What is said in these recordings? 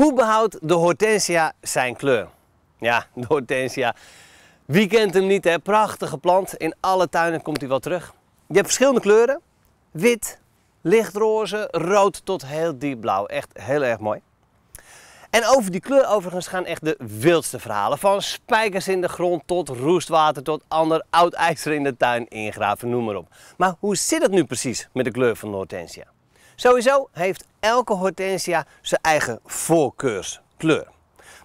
Hoe behoudt de hortensia zijn kleur? Ja, de hortensia. Wie kent hem niet, hè? Prachtige plant. In alle tuinen komt hij wel terug. Je hebt verschillende kleuren. Wit, lichtroze, rood tot heel diep blauw. Echt heel erg mooi. En over die kleur overigens gaan echt de wildste verhalen. Van spijkers in de grond tot roestwater tot ander oud ijzer in de tuin ingraven, noem maar op. Maar hoe zit het nu precies met de kleur van de hortensia? Sowieso heeft elke hortensia zijn eigen voorkeurskleur.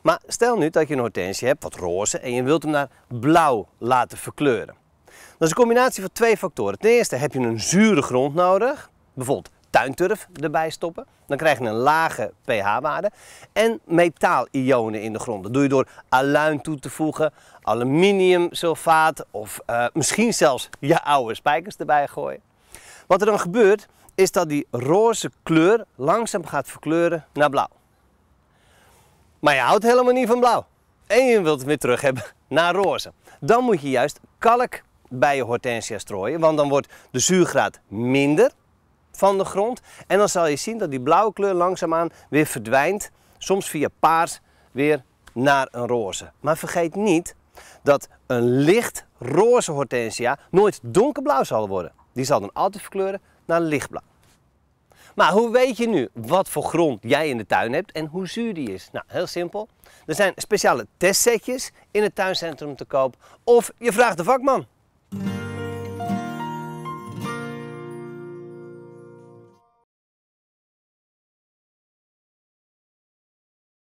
Maar stel nu dat je een hortensia hebt, wat roze, en je wilt hem naar blauw laten verkleuren. Dat is een combinatie van twee factoren. Ten eerste heb je een zure grond nodig, bijvoorbeeld tuinturf erbij stoppen. Dan krijg je een lage pH-waarde. En metaalionen in de grond. Dat doe je door aluin toe te voegen, aluminiumsulfaat of eh, misschien zelfs je oude spijkers erbij gooien. Wat er dan gebeurt, is dat die roze kleur langzaam gaat verkleuren naar blauw. Maar je houdt helemaal niet van blauw. En je wilt het weer terug hebben naar roze. Dan moet je juist kalk bij je hortensia strooien. Want dan wordt de zuurgraad minder van de grond. En dan zal je zien dat die blauwe kleur langzaamaan weer verdwijnt. Soms via paars weer naar een roze. Maar vergeet niet dat een licht roze hortensia nooit donkerblauw zal worden. Die zal dan altijd verkleuren naar lichtblauw. Maar hoe weet je nu wat voor grond jij in de tuin hebt en hoe zuur die is? Nou, heel simpel. Er zijn speciale testsetjes in het tuincentrum te koop of je vraagt de vakman.